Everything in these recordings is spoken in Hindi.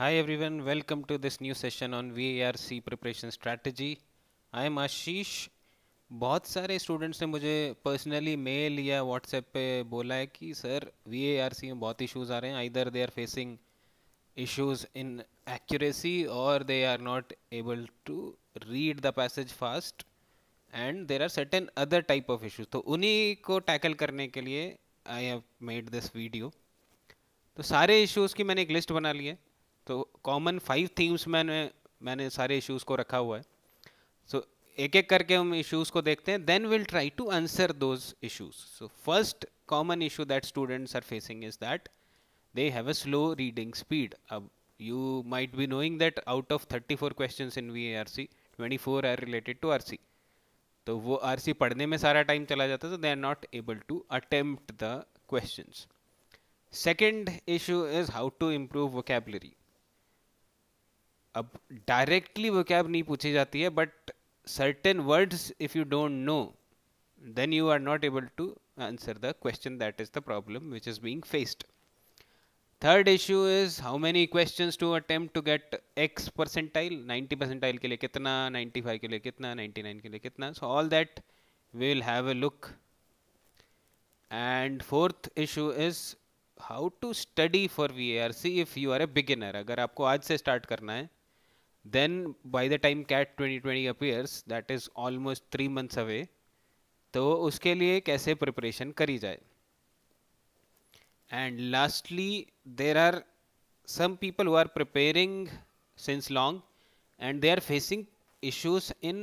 Hi everyone, welcome to this new session on VARC preparation strategy. I am Ashish. बहुत सारे स्टूडेंट्स ने मुझे पर्सनली मेल या व्हाट्सएप पे बोला है कि sir V A R C में बहुत इशूज़ आ रहे हैं either they are facing issues in accuracy और they are not able to read the passage fast and there are certain other type of issues तो उन्हीं को टैकल करने के लिए I have made this video तो सारे इशूज़ की मैंने एक लिस्ट बना ली है तो कॉमन फाइव थीम्स मैंने मैंने सारे इश्यूज़ को रखा हुआ है सो so, एक एक करके हम इश्यूज़ को देखते हैं then will try to answer those issues so first common issue that students are facing is that they have a slow reading speed अब you might be out of thirty four question in V R C twenty four are related to R C तो वो आर सी पढ़ने में सारा टाइम चला जाता है तो they are not able to attempt the question second issue is how to improve vocabulary अब डायरेक्टली वो कैब नहीं पूछी जाती है but certain words if you don't know then you are not able to answer the question that is the problem which is being faced third issue is how many question to attempt to get X percentile ninety percentile के लिए कितना नाइन्टी फाइव के लिए कितना नाइन्टी नाइन के लिए कितना so all that we will have a look and fourth issue is how to study for V R C if you are a beginner अगर आपको आज से स्टार्ट करना है then by the time cat 2020 appears that is almost three months away तो उसके लिए कैसे प्रिपरेशन करी जाए and lastly there are some people who are preparing since long and they are facing issues in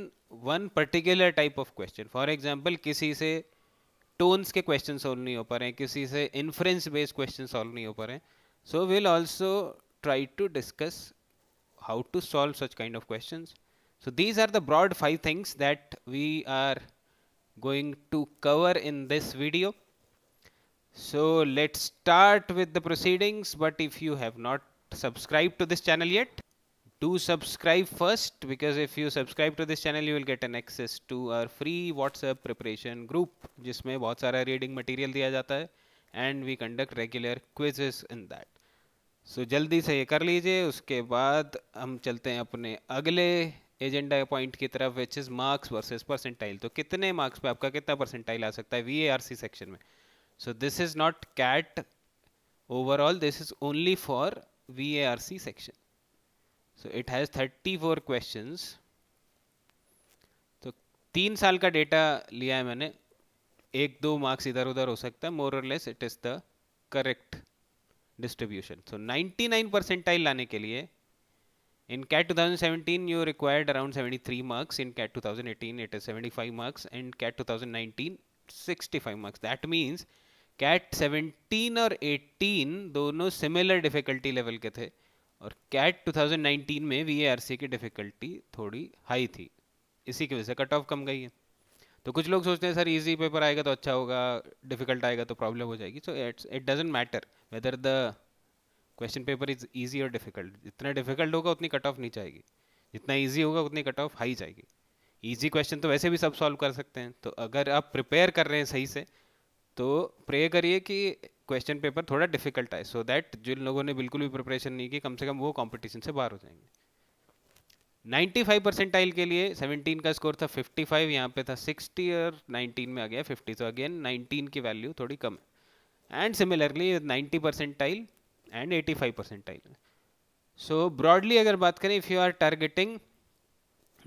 one particular type of question for example किसी से टोन्स के क्वेश्चन सॉल्व नहीं हो पा रहे हैं किसी से इन्फ्रेंस बेस्ड क्वेश्चन सॉल्व नहीं हो पा रहे हैं so will also try to discuss how to solve such kind of questions. So these are the broad five things that we are going to cover in this video. So let's start with the proceedings but if you have not subscribed to this channel yet do subscribe first because if you subscribe to this channel you will get an access to our free WhatsApp preparation group जिसमें बहुत सारा reading material दिया and we conduct regular quizzes in that. सो जल्दी से ये कर लीजिए उसके बाद हम चलते हैं अपने अगले एजेंडा पॉइंट की तरफ which is marks versus percentile तो कितने मार्क्स पे आपका कितना परसेंटाइल आ सकता है V A R C section में so this is not CAT for V A R C section so it has thirty 34 question तो तीन साल का डेटा लिया है मैंने एक दो मार्क्स इधर उधर हो सकता है मोर और less it is the correct distribution so 99 percentile लाने के लिए three marks 2017 CAT two thousand 73 marks is seventy 2018 marks and 75 two thousand cat 2019 65 marks that means CAT 17 और 18 दोनों सिमिलर डिफिकल्टी लेवल के थे और कैट 2019 में वी की डिफिकल्टी थोड़ी हाई थी इसी की वजह से कट ऑफ कम गई है तो कुछ लोग सोचते हैं सर इजी पेपर आएगा तो अच्छा होगा डिफिकल्ट आएगा तो प्रॉब्लम हो जाएगी so it's it doesn't matter whether the question paper is easy और डिफिकल्ट जितना डिफिकल्ट होगा उतनी कट ऑफ नहीं जाएगी जितना ईजी होगा उतनी कट ऑफ हाई जाएगी ईजी क्वेश्चन तो वैसे भी सब सॉल्व कर सकते हैं तो अगर आप प्रिपेयर कर रहे हैं सही से तो प्रे करिए कि क्वेश्चन पेपर थोड़ा डिफिकल्ट आए सो दैट जिन लोगों ने बिल्कुल भी प्रिपरेशन नहीं की कम से कम वो कॉम्पिटिशन से बाहर हो जाएंगे नाइन्टी फाइव परसेंटाइल के लिए सेवनटीन का स्कोर था फिफ्टी फाइव यहाँ पे था सिक्सटी और नाइनटीन में आ गया फिफ्टी तो अगेन नाइनटीन की वैल्यू थोड़ी कम है and similarly ninety percentile and eighty five percentile so broadly अगर बात करें if you are targeting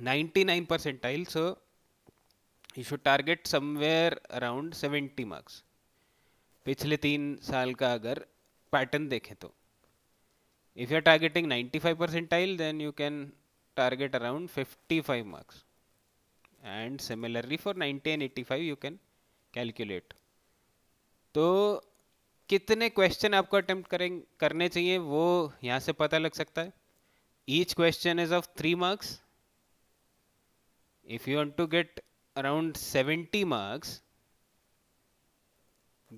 ninety nine percentile so you should target somewhere around seventy marks पिछले तीन साल का अगर पैटर्न देखें तो if you are targeting ninety five percentile then you can target around 55 marks and similarly for 90 and 85 you can calculate तो कितने क्वेश्चन आपको अटेम्प्ट करें करने चाहिए वो यहाँ से पता लग सकता है each question is of three marks if you want to get around 70 marks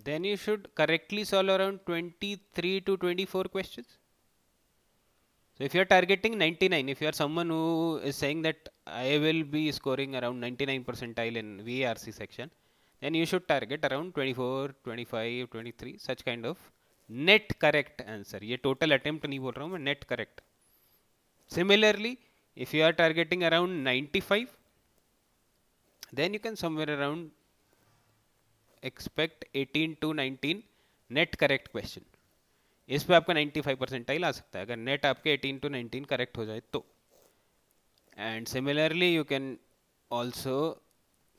then you should correctly solve around 23 to 24 questions if you're targeting 99 if you're someone who is saying that i will be scoring around 99 percentile in vrc section then you should target around 24 25 23 such kind of net correct answer ye total attempt nahi bol raha hu net correct similarly if you are targeting around 95 then you can somewhere around expect 18 to 19 net correct question इस पे आपका 95 परसेंटाइल आ सकता है अगर नेट आपके 18 टू 19 करेक्ट हो जाए तो and similarly you can also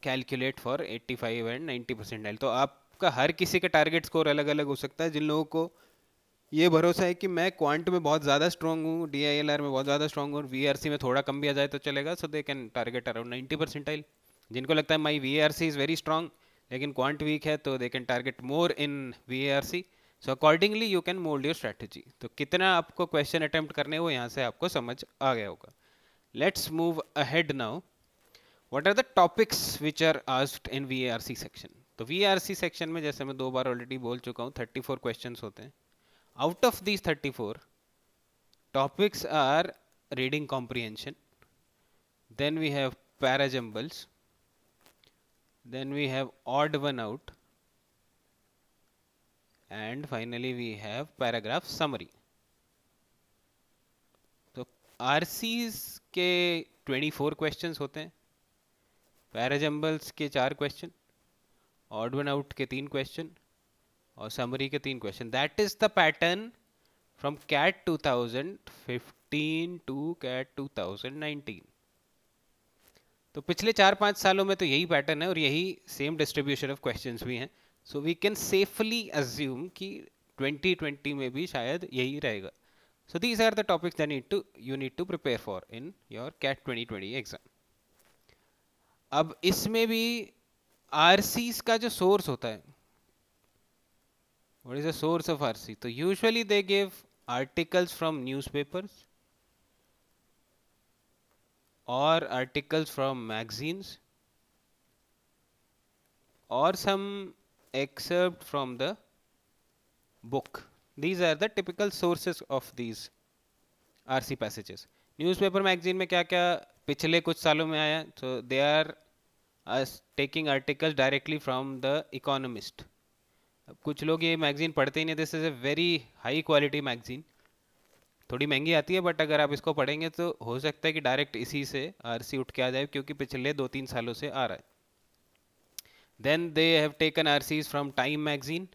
calculate for 85 and 90 percentile तो आपका हर किसी का टारगेट स्कोर अलग अलग हो सकता है जिन लोगों को ये भरोसा है कि मैं क्वांट में बहुत ज़्यादा स्ट्रॉन्ग हूँ डी में बहुत ज़्यादा स्ट्रॉन्ग हूँ आर वी में थोड़ा कम भी आ जाए तो चलेगा so they can target around ninety percentile जिनको लगता है my V is very strong लेकिन क्वांट वीक है तो they can target more in V so accordingly you can mould your strategy तो कितना आपको क्वेश्चन अटैम्प्ट करने वो यहाँ से आपको समझ आ गया होगा let's move ahead now what are the topics which are asked in V R C section तो वी आर सी सेक्शन में जैसे मैं दो बार ऑलरेडी बोल चुका हूँ थर्टी फोर क्वेश्चन होते हैं out of these thirty four topics are reading comprehension then we have parajumbles then we have odd one out and finally we have paragraph summary तो आर के 24 क्वेश्चंस होते हैं पैराजम्बल्स के चार क्वेश्चन ऑड वन आउट के तीन क्वेश्चन और समरी के तीन question that is the pattern from CAT 2015 to CAT 2019 तो पिछले चार पाँच सालों में तो यही पैटर्न है और यही सेम डिस्ट्रीब्यूशन ऑफ क्वेश्चंस भी हैं so we can safely assume कि 2020 में भी शायद यही रहेगा so these are the topics that need to you need to prepare for in your CAT 2020 exam अब इसमें भी आर का जो सोर्स होता है what is the source of R तो usually they give articles from news और आर्टिकल्स फ्रॉम मैगजीन्स और some excerpt from the book these are the typical sources of these rc passages newspaper magazine mein kya kya pichle kuch saalon mein aaya so they are as taking articles directly from the economist अब कुछ लोग ये मैगजीन पढ़ते ही नहीं this is a very high quality magazine थोड़ी महंगी आती है बट अगर आप इसको पढ़ेंगे तो हो सकता है कि डायरेक्ट इसी से आरसी उठ के आ जाए क्योंकि पिछले दो तीन सालों से आ रहा है then they have taken R Cs from Time magazine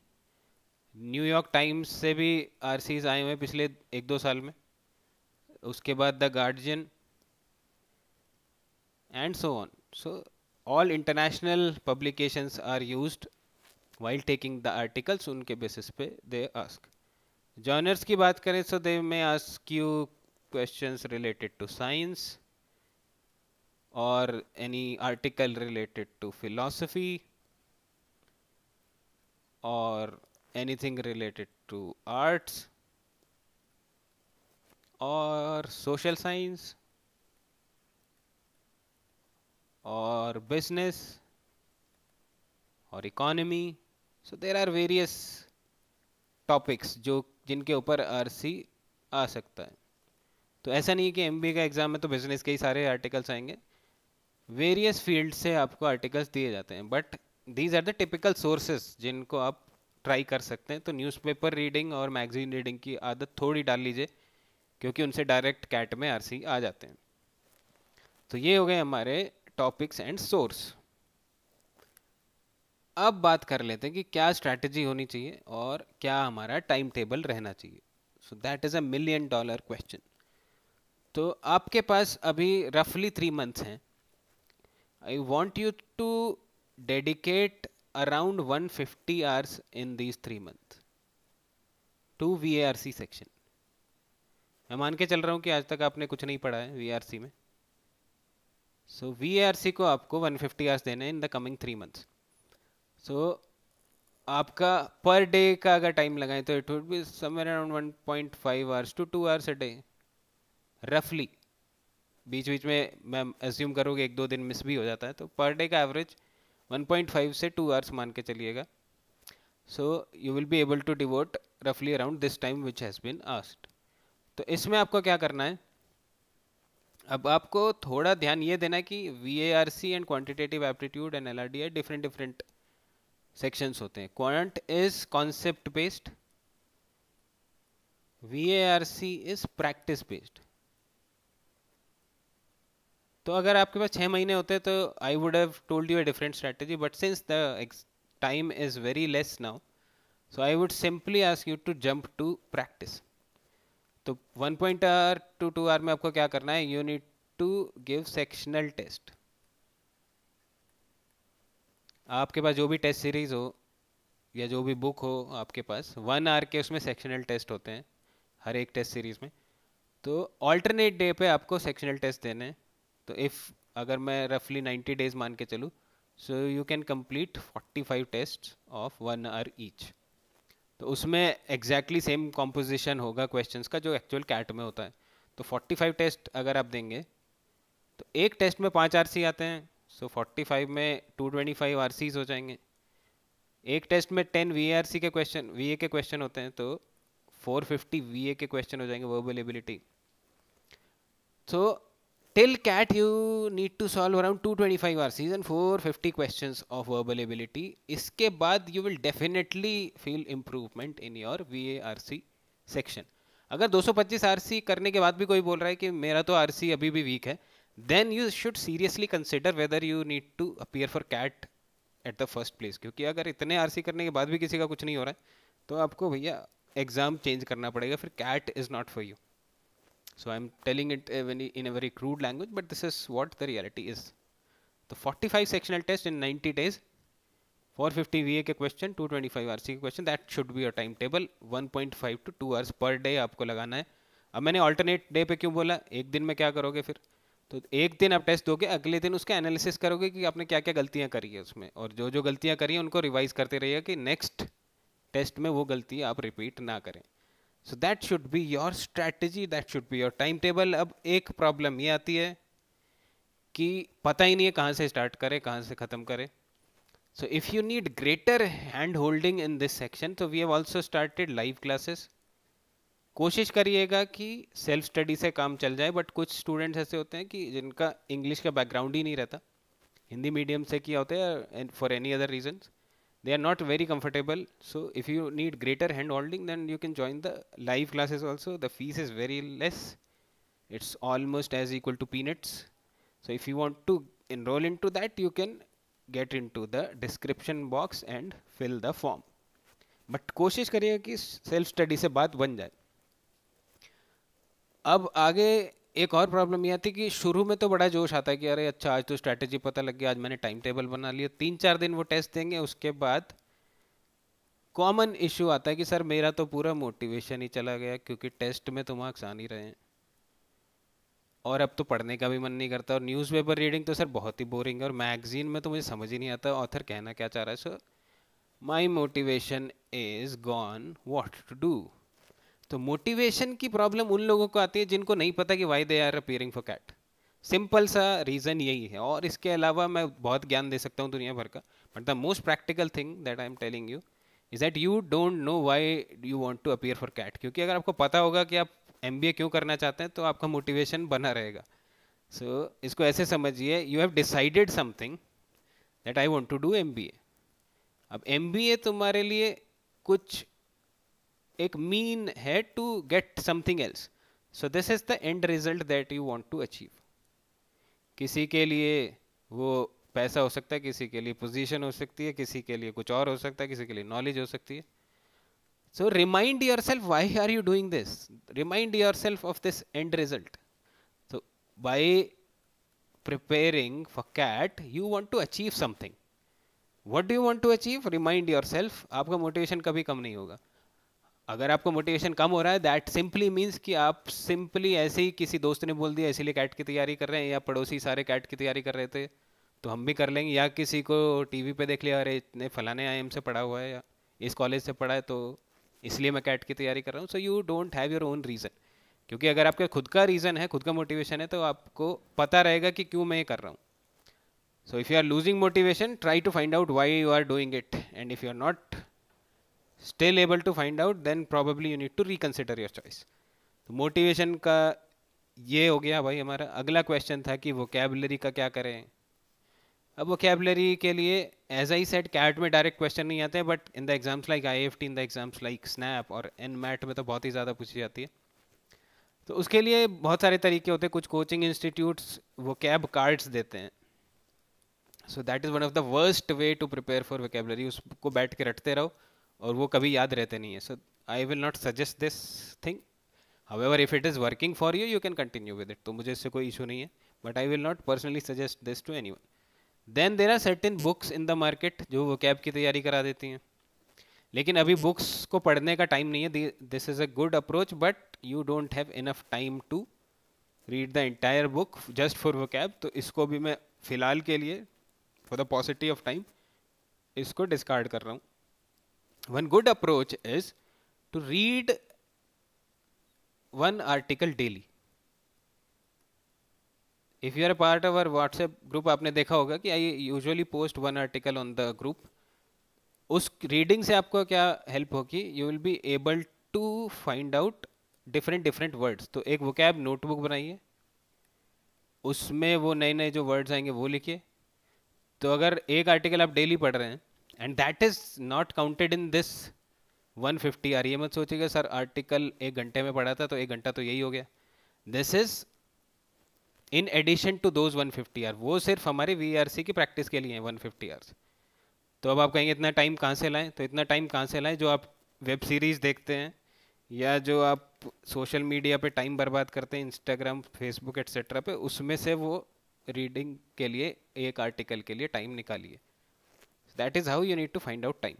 New York Times से भी आर सीज आए हुए पिछले एक दो साल में उसके बाद the Guardian and so on so all international publications are use while taking the articles उनके बेसिस पे दे आस्क जॉनर्स की बात करें so they may ask you question related to science और any article related to philosophy or anything related to arts or social science or business और economy so there are various topics जो जिनके ऊपर आर सी आ सकता है तो ऐसा नहीं है कि एम का एग्ज़ाम में तो बिजनेस के ही सारे आर्टिकल्स आएंगे वेरियस फील्ड से आपको आर्टिकल्स दिए जाते हैं but these are the typical sources जिनको आप ट्राई कर सकते हैं तो न्यूज़पेपर रीडिंग और मैगजीन रीडिंग की आदत थोड़ी डाल लीजिए क्योंकि उनसे डायरेक्ट कैट में आर आ जाते हैं तो ये हो गए हमारे टॉपिक्स एंड सोर्स अब बात कर लेते हैं कि क्या स्ट्रैटेजी होनी चाहिए और क्या हमारा टाइम टेबल रहना चाहिए so that is a million dollar question तो आपके पास अभी रफली थ्री मंथ्स हैं I want you to dedicate around 150 hours in these three months to VARC section. मैं मान के चल रहा हूँ कि आज तक आपने कुछ नहीं पढ़ा है वी में सो so, वी को आपको 150 फिफ्टी आवर्स देने हैं in the coming three months so आपका पर डे का अगर टाइम लगाएं तो it would be somewhere around 1.5 hours to two hours a day रफली बीच बीच में मैम एज्यूम करो कि एक दो दिन मिस भी हो जाता है तो पर डे का एवरेज 1.5 से 2 आवर्स मान के चलिएगा so you will be able to devote रफली around this time which has been asked तो इसमें आपको क्या करना है अब आपको थोड़ा ध्यान ये देना कि V A R C and quantitative aptitude and L R D I different different sections होते हैं quant is concept based V A R C is practice based तो अगर आपके पास छः महीने होते तो I would have told you a different strategy but since the time is very less now so I would simply ask you to jump to practice तो one point are to two hour में आपको क्या करना है you need to give sectional test आपके पास जो भी टेस्ट सीरीज़ हो या जो भी बुक हो आपके पास वन आर के उसमें सेक्शनल टेस्ट होते हैं हर एक टेस्ट सीरीज़ में तो ऑल्टरनेट डे पे आपको सेक्शनल टेस्ट देने हैं तो इफ़ अगर मैं रफली 90 डेज मान के चलूँ so you can complete 45 test of one hour each तो उसमें एग्जैक्टली सेम कॉम्पोजिशन होगा क्वेश्चंस का जो एक्चुअल कैट में होता है तो 45 टेस्ट अगर आप देंगे तो एक टेस्ट में पाँच आर आते हैं सो so 45 में 225 आरसीज हो जाएंगे एक टेस्ट में 10 वीआरसी के क्वेश्चन वीए के क्वेश्चन होते हैं तो 450 वीए के क्वेश्चन हो जाएंगे verbal ability so Till CAT, you need to solve around 225 RCs and 450 questions of verbal ability. इसके बाद you will definitely feel improvement in your VARC section. अगर 225 RC करने के बाद भी कोई बोल रहा है कि मेरा तो RC अभी भी वीक है then you should seriously consider whether you need to appear for CAT at the first place. क्योंकि अगर इतने RC करने के बाद भी किसी का कुछ नहीं हो रहा है तो आपको भैया एग्ज़ाम चेंज करना पड़ेगा फिर CAT is not for you So I'm telling it in a very crude language, but this is what the reality is. The 45 sectional test in 90 days, 450 VA ke question 225 RC ke question that should be a time table 1.5 to 2 hours per day aapko lagana hai ab maine alternate day pe क्यों bola ek din mein kya karoge fir तो एक दिन आप टेस्ट दोगे अगले दिन उसका एनालिसिस करोगे कि आपने क्या क्या गलतियां करी है उसमें और जो जो गलतियां करी हैं उनको रिवाइज करते रहिए कि नेक्स्ट टेस्ट में वो गलती आप रिपीट ना करें so that should be your strategy that should be your time table अब एक प्रॉब्लम ये आती है कि पता ही नहीं है कहाँ से स्टार्ट करें कहाँ से ख़त्म करें so if you need greater hand holding in this section तो we have also started live classes कोशिश करिएगा कि सेल्फ स्टडी से काम चल जाए बट कुछ स्टूडेंट्स ऐसे होते हैं कि जिनका इंग्लिश का बैकग्राउंड ही नहीं रहता हिंदी मीडियम से किया होता है for any other reasons they are not very comfortable so if you need greater hand holding then you can join the live classes also the fees is very less it's almost as equal to peanuts so if you want to enroll into that you can get into the description box and fill the form But, कोशिश करिएगा कि सेल्फ स्टडी से बात बन जाए अब आगे एक और प्रॉब्लम यह आती कि शुरू में तो बड़ा जोश आता है कि अरे अच्छा आज तो स्ट्रैटेजी पता लग गया आज मैंने टाइम टेबल बना लिया तीन चार दिन वो टेस्ट देंगे उसके बाद कॉमन इश्यू आता है कि सर मेरा तो पूरा मोटिवेशन ही चला गया क्योंकि टेस्ट में तो मार्क्स आ नहीं रहे हैं और अब तो पढ़ने का भी मन नहीं करता और न्यूज़पेपर रीडिंग तो सर बहुत ही बोरिंग है और मैगजीन में तो मुझे समझ ही नहीं आता ऑथर कहना क्या चाह रहा है sir my motivation is gone what to do तो मोटिवेशन की प्रॉब्लम उन लोगों को आती है जिनको नहीं पता कि why they are appearing for CAT simple सा रीज़न यही है और इसके अलावा मैं बहुत ज्ञान दे सकता हूँ दुनिया भर का but the most practical thing that I am telling you is that you don't know why you want to appear for CAT क्योंकि अगर आपको पता होगा कि आप एम क्यों करना चाहते हैं तो आपका मोटिवेशन बना रहेगा सो so, इसको ऐसे समझिए you have decided something that I want to do M अब एम तुम्हारे लिए कुछ एक मीन है to get something else so this is the end result that you want to achieve किसी के लिए वो पैसा हो सकता है किसी के लिए पोजिशन हो सकती है किसी के लिए कुछ और हो सकता है किसी के लिए नॉलेज हो सकती है so remind yourself why are you doing this remind yourself of this end result so by preparing for CAT you want to achieve something what do want to achieve remind yourself आपका मोटिवेशन कभी कम नहीं होगा अगर आपको मोटिवेशन कम हो रहा है दैट सिंपली मीन्स कि आप सिंपली ऐसे ही किसी दोस्त ने बोल दिया इसीलिए कैट की तैयारी कर रहे हैं या पड़ोसी सारे कैट की तैयारी कर रहे थे तो हम भी कर लेंगे या किसी को टीवी पे देख लिया अरे इतने फलाने आई से पढ़ा हुआ है या इस कॉलेज से पढ़ा है तो इसलिए मैं कैट की तैयारी कर रहा हूँ so you don't have your own reason क्योंकि अगर आपके खुद का रीज़न है खुद का मोटिवेशन है तो आपको पता रहेगा कि क्यों मैं ये कर रहा हूँ so if you are losing motivation try to find out why you are doing it and if you are not still able to find out then probably you need to reconsider your choice तो मोटिवेशन का ये हो गया भाई हमारा अगला क्वेश्चन था कि वोकेबलरी का क्या करें अब वोकेबलरी के लिए एज आई सेट कैट में डायरेक्ट क्वेश्चन नहीं आते हैं but in the exams like I F T in the exams like SNAP और एन मैट में तो बहुत ही ज़्यादा पूछी जाती है तो उसके लिए बहुत सारे तरीके होते हैं कुछ coaching institutes vocab cards देते हैं so that is one of the worst way to prepare for vocabulary उसको बैठ के रटते रहो और वो कभी याद रहते नहीं है so I will not suggest this thing however if it is working for you you can continue with it तो मुझे इससे कोई इशू नहीं है but I will not personally suggest this to anyone then there are certain books in the market जो वो कैब की तैयारी करा देती हैं लेकिन अभी बुक्स को पढ़ने का टाइम नहीं है this is a good approach but you don't have enough time to read the entire book just for vocab तो इसको भी मैं फ़िलहाल के लिए for the positive of time इसको डिस्कार्ड कर रहा हूँ one good approach is to read one article daily if you are a part of our whatsapp group आपने देखा होगा कि I usually post one article on the group उस रीडिंग से आपको क्या हेल्प होगी you will be able to find out different different words तो एक वोकैब नोटबुक बनाइए उसमें वो नए नए जो वर्ड्स आएंगे वो लिखिए तो अगर एक आर्टिकल आप डेली पढ़ रहे हैं and that is not counted in this 150 are ये मत सोचिएगा सर आर्टिकल एक घंटे में पढ़ा था तो एक घंटा तो यही हो गया this is in addition to those 150 fifty are वो सिर्फ हमारे वी की प्रैक्टिस के लिए हैं 150 फिफ्टी आर तो अब आप कहेंगे इतना टाइम कहाँ से लाएं तो इतना टाइम कहाँ से लाएं जो आप वेब सीरीज़ देखते हैं या जो आप सोशल मीडिया पे टाइम बर्बाद करते हैं इंस्टाग्राम फेसबुक एट्सेट्रा पे उसमें से वो रीडिंग के लिए एक आर्टिकल के लिए टाइम निकालिए that is how you need to find out time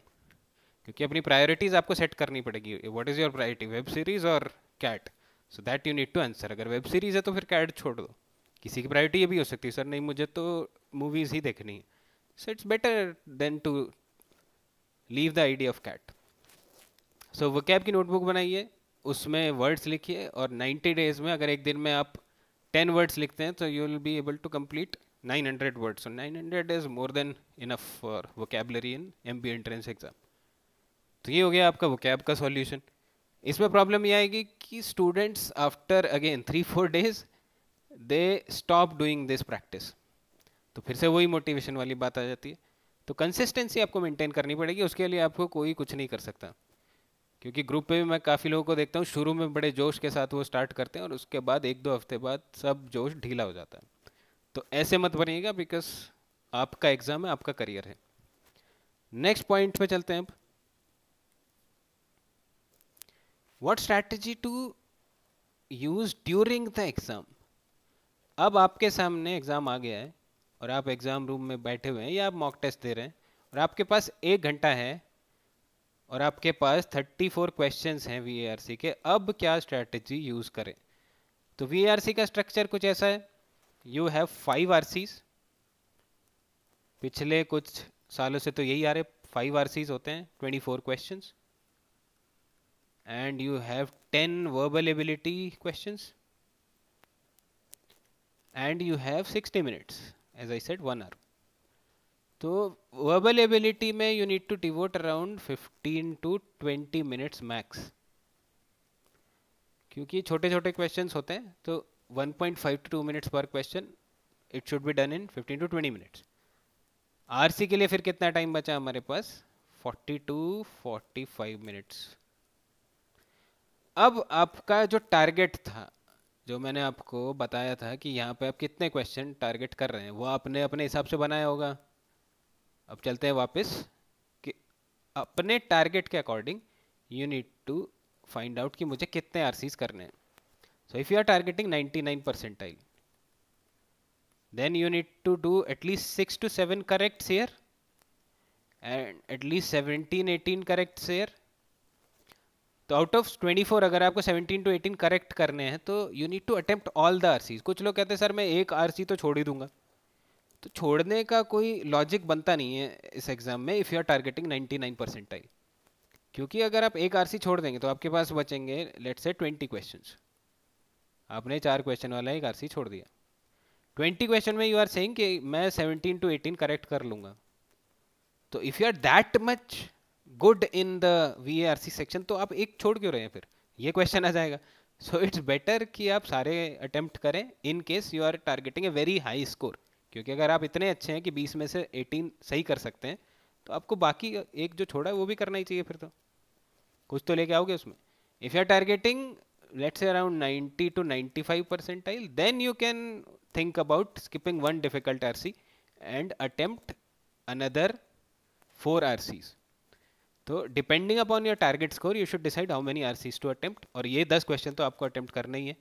क्योंकि अपनी प्रायोरिटीज़ आपको सेट करनी पड़ेगी what is your priority web series और CAT so that you need to answer अगर वेब सीरीज़ है तो फिर कैट छोड़ दो किसी की प्रायोरिटी ये भी हो सकती है सर नहीं मुझे तो मूवीज़ ही देखनी है so it's better than to leave the idea of CAT so vocab की नोटबुक बनाइए उसमें वर्ड्स लिखिए और 90 डेज में अगर एक दिन में आप 10 वर्ड्स लिखते हैं तो you will be able to complete 900 words. So 900 is more than enough for vocabulary in M B entrance exam तो ये हो गया आपका वोकैब का सॉल्यूशन इसमें प्रॉब्लम ये आएगी कि students after again three four days they stop doing this practice तो फिर से वही मोटिवेशन वाली बात आ जाती है तो कंसिस्टेंसी आपको मेंटेन करनी पड़ेगी उसके लिए आपको कोई कुछ नहीं कर सकता क्योंकि ग्रुप पे भी मैं काफ़ी लोगों को देखता हूँ शुरू में बड़े जोश के साथ वो स्टार्ट करते हैं और उसके बाद एक दो हफ्ते बाद सब जोश ढीला हो जाता है तो ऐसे मत बनिएगा बिकॉज आपका एग्जाम है आपका करियर है नेक्स्ट पॉइंट पे चलते हैं अब what strategy to use during the exam अब आपके सामने एग्जाम आ गया है और आप एग्जाम रूम में बैठे हुए हैं या आप मॉक टेस्ट दे रहे हैं और आपके पास एक घंटा है और आपके पास 34 क्वेश्चन हैं वी के अब क्या स्ट्रैटेजी यूज करें तो वी का स्ट्रक्चर कुछ ऐसा है यू हैव फाइव आर पिछले कुछ सालों से तो यही आ रहे फाइव आर होते हैं twenty four question and you have ten verbal ability question and you have sixty minutes as I said one R तो वर्बल एबिलिटी में you need to devote around fifteen to twenty minutes max क्योंकि छोटे छोटे क्वेश्चंस होते हैं तो 1.5 to 2 मिनट्स पर question it should be done in 15 to 20 minutes RC के लिए फिर कितना टाइम बचा हमारे पास 40 टू 45 मिनट्स अब आपका जो टारगेट था जो मैंने आपको बताया था कि यहाँ पे आप कितने क्वेश्चन टारगेट कर रहे हैं वो आपने अपने हिसाब से बनाया होगा अब चलते हैं वापस कि अपने टारगेट के according you need to find out कि मुझे कितने आर करने हैं So if you are targeting 99 percentile, then you need to do at least 6 to 7 corrects here and at least 17 18 corrects here तो आउट ऑफ 24 अगर आपको 17 टू 18 करेक्ट करने हैं तो you need to attempt all the R कुछ लोग कहते हैं सर मैं एक आर तो छोड़ ही दूंगा तो छोड़ने का कोई लॉजिक बनता नहीं है इस एग्ज़ाम में if you are targeting 99 percentile क्योंकि अगर आप एक आर छोड़ देंगे तो आपके पास बचेंगे लेट्स से 20 क्वेश्चंस आपने चार क्वेश्चन वाला एक आरसी छोड़ दिया ट्वेंटी क्वेश्चन में यू आर सेइंग कि मैं सेवनटीन टू एटीन करेक्ट कर लूँगा तो if you are that much good in the V R C section तो आप एक छोड़ क्यों रहे हैं फिर ये क्वेश्चन आ जाएगा सो इट्स बेटर कि आप सारे अटेम्प्ट करें in case you are targeting a very high score क्योंकि अगर आप इतने अच्छे हैं कि बीस में से एटीन सही कर सकते हैं तो आपको बाकी एक जो छोड़ा है वो भी करना ही चाहिए फिर तो कुछ तो लेके आओगे उसमें if you are targeting let's say around 90 to 95 percentile then you can think about skipping one difficult RC and attempt another four RCs तो depending upon your target score you should decide how many R Cs to attempt और ये दस क्वेश्चन तो आपको अटैम्प्ट करना ही है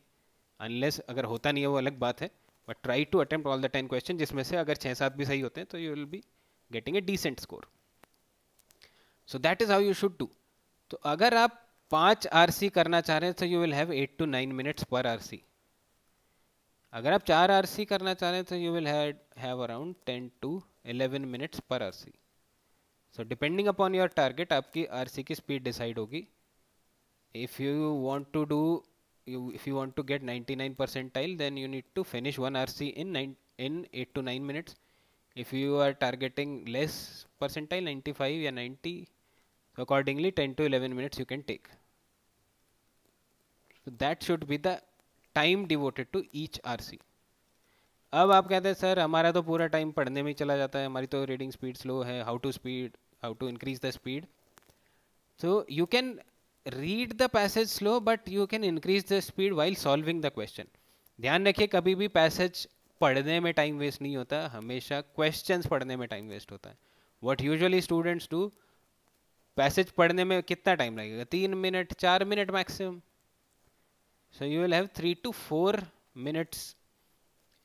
अनलेस अगर होता नहीं है वो अलग बात है but try to attempt all the ten question जिसमें से अगर छः सात भी सही होते हैं तो you will be getting a decent score so that is how you should do तो अगर आप पांच आरसी करना चाह रहे हैं तो you will have eight to nine minutes पर आरसी अगर आप चार आरसी करना चाह रहे हैं तो you will have around ten to eleven minutes पर RC so depending upon your target आपकी आरसी की स्पीड डिसाइड होगी if you want to do if you want to get nine percentile then you need to finish one R C in in eight to nine minutes if you are targeting less percentile ninety five या ninety accordingly ten to eleven minutes you can take that should should the time devoted to each R RC अब आप कहते हैं सर हमारा तो पूरा टाइम पढ़ने में ही चला जाता है हमारी तो रीडिंग स्पीड स्लो है how to speed how to increase the speed so you can read the passage slow but you can increase the speed while solving the question ध्यान रखिए कभी भी पैसेज पढ़ने में टाइम वेस्ट नहीं होता हमेशा क्वेश्चंस पढ़ने में टाइम वेस्ट होता है what usually students do passage पढ़ने में कितना टाइम लगेगा तीन मिनट चार minute maximum so you will have three to four minutes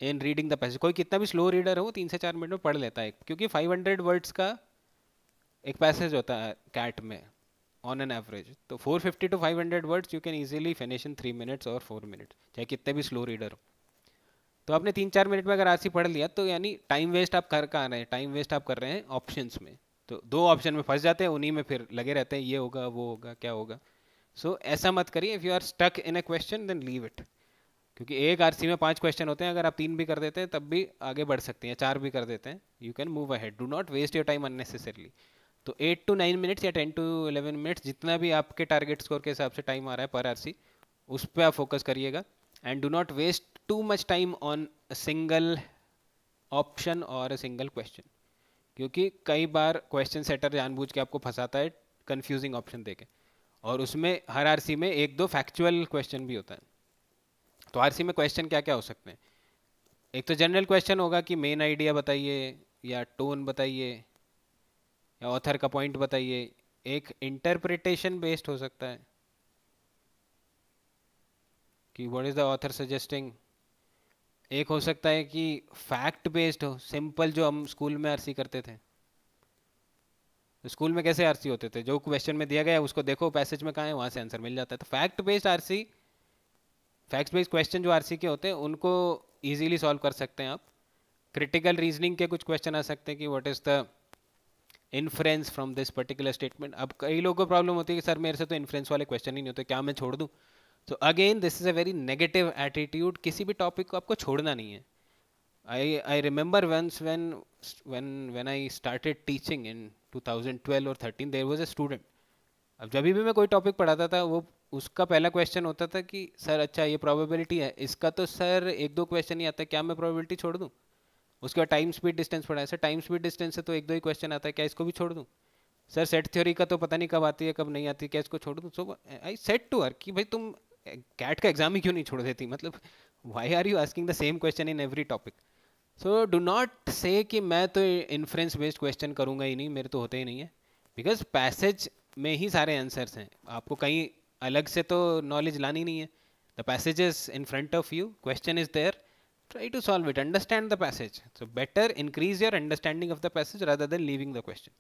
in reading the passage कोई कितना भी स्लो रीडर हो तीन से चार मिनट में पढ़ लेता है क्योंकि फाइव हंड्रेड वर्ड्स का एक पैसेज होता है कैट में ऑन एन एवरेज तो four fifty to five hundred words you can easily finish in three minutes और फोर मिनट्स चाहे कितने भी स्लो रीडर हो तो आपने तीन चार मिनट में अगर आरसी पढ़ लिया तो यानी टाइम वेस्ट आप कर का रहे हैं टाइम वेस्ट आप कर रहे हैं ऑप्शंस में तो दो ऑप्शन में फंस जाते हैं उन्हीं में फिर लगे रहते हैं ये होगा वो होगा क्या होगा सो ऐसा मत करिए if you are stuck in a question then leave it क्योंकि एक आर में पांच क्वेश्चन होते हैं अगर आप तीन भी कर देते हैं तब भी आगे बढ़ सकते हैं चार भी कर देते हैं you can move ahead do not waste your time unnecessarily तो एट टू नाइन मिनट्स या टेन टू इलेवन मिनट्स जितना भी आपके टारगेट स्कोर के हिसाब से टाइम आ रहा है पर आर उस पर आप फोकस करिएगा and do not waste too much time on single option और अ सिंगल क्वेश्चन क्योंकि कई बार क्वेश्चन सेटर जानबूझ के आपको फंसाता है कन्फ्यूजिंग ऑप्शन देखें और उसमें हर आरसी में एक दो फैक्चुअल क्वेश्चन भी होता है तो आरसी में क्वेश्चन क्या क्या हो सकते हैं एक तो जनरल क्वेश्चन होगा कि मेन आइडिया बताइए या टोन बताइए या ऑथर का पॉइंट बताइए एक इंटरप्रिटेशन बेस्ड हो सकता है कि what is the author suggesting एक हो सकता है कि फैक्ट बेस्ड हो सिंपल जो हम स्कूल में आरसी करते थे स्कूल में कैसे आरसी होते थे जो क्वेश्चन में दिया गया उसको देखो पैसेज में कहा है वहाँ से आंसर मिल जाता है तो fact based RC fact based question जो आरसी के होते हैं उनको ईजिली सॉल्व कर सकते हैं आप क्रिटिकल रीजनिंग के कुछ क्वेश्चन आ सकते हैं कि what is the inference from this particular statement अब कई लोगों को प्रॉब्लम होती है कि सर मेरे से तो इन्फ्रेंस वाले क्वेश्चन ही नहीं होते क्या मैं छोड़ दूँ तो again this is a very negative attitude किसी भी टॉपिक को आपको छोड़ना नहीं है I I remember once when when when I started teaching in 2012 और 13 देर वॉज ए स्टूडेंट अब जब भी मैं कोई टॉपिक पढ़ाता था वो उसका पहला क्वेश्चन होता था कि सर अच्छा ये प्रोबेबिलिटी है इसका तो सर एक दो क्वेश्चन ही आता है क्या मैं प्रोबेबिलिटी छोड़ दूँ उसके बाद टाइम स्पीड डिस्टेंस पढ़ा है सर टाइम स्पीड डिस्टेंस से तो एक दो ही क्वेश्चन आता है क्या इसको भी छोड़ दूँ सर सेट थ्योरी का तो पता नहीं कब आती है कब नहीं आती क्या इसको छोड़ दूँ सो आई सेट टू हर कि भाई तुम कैट का एग्जाम ही क्यों नहीं छोड़ देती मतलब why are you asking the same question in every topic so do not say कि मैं तो इन्फ्रेंस बेस्ड क्वेश्चन करूँगा ही नहीं मेरे तो होते ही नहीं है बिकॉज पैसेज में ही सारे आंसर्स हैं आपको कहीं अलग से तो नॉलेज लानी नहीं है the passage is in front of you question is there try to solve it understand the passage so better increase your understanding of the passage rather than leaving the question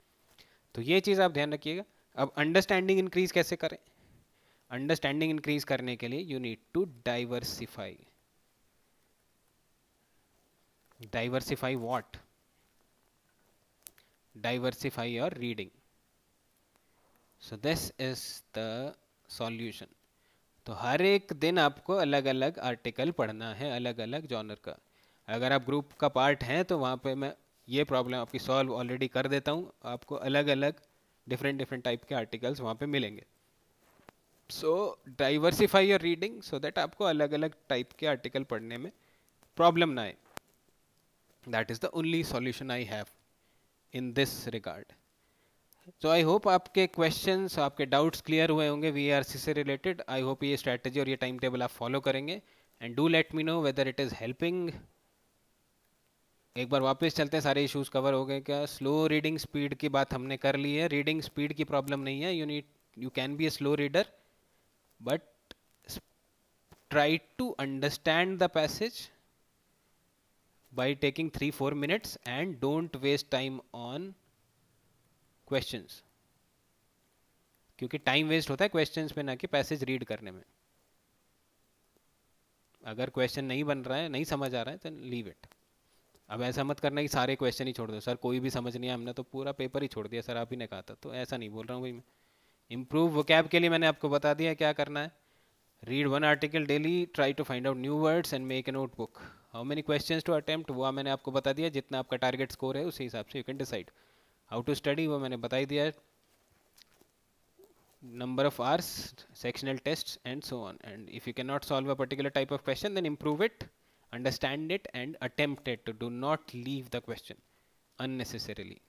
तो ये चीज़ आप ध्यान रखिएगा अब अंडरस्टैंडिंग इंक्रीज कैसे करें अंडरस्टैंडिंग इंक्रीज करने के लिए you need to diversify diversify what diversify your reading so this is the solution तो हर एक दिन आपको अलग अलग आर्टिकल पढ़ना है अलग अलग जॉनर का अगर आप ग्रुप का पार्ट हैं तो वहाँ पे मैं ये प्रॉब्लम आपकी सॉल्व ऑलरेडी कर देता हूँ आपको अलग अलग डिफरेंट डिफरेंट टाइप के आर्टिकल्स वहाँ पे मिलेंगे so diversify your reading so that आपको अलग अलग टाइप के आर्टिकल पढ़ने में प्रॉब्लम ना आए that is the only solution I have in this regard so I hope आपके क्वेश्चन आपके डाउट्स क्लियर हुए होंगे वी आर सी से रिलेटेड आई होप ये स्ट्रैटेजी और ये टाइम टेबल आप फॉलो करेंगे and do let me know whether it is helping एक बार वापस चलते हैं सारे इश्यूज कवर हो गए क्या स्लो रीडिंग स्पीड की बात हमने कर ली है रीडिंग स्पीड की प्रॉब्लम नहीं है you need you can be a slow reader but try to understand the passage by taking 3 4 minutes and don't waste time on questions क्योंकि टाइम वेस्ट होता है क्वेश्चंस पे ना कि पैसेज रीड करने में अगर क्वेश्चन नहीं बन रहा है नहीं समझ आ रहा है तो लीव इट अब ऐसा मत करना कि सारे क्वेश्चन ही छोड़ दो सर कोई भी समझ नहीं आया हमने तो पूरा पेपर ही छोड़ दिया सर आप ही ने कहा था तो ऐसा नहीं बोल रहा हूँ भाई मैं इम्प्रूव वोकैब के लिए मैंने आपको बता दिया क्या करना है read one article daily try to find out new words and make a notebook how many question to attempt वो मैंने आपको बता दिया जितना आपका टारगेट स्कोर है उसी हिसाब से you can decide how to study वो मैंने बताई दिया number of RCs sectional test and so on and if you can not solve a particular type of question then improve it understand it and attempt it do not leave the question unnecessarily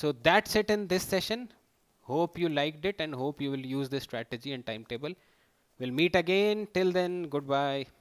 so that set in this session hope you like it and hope you will use this strategy and time table will meet again till then good bye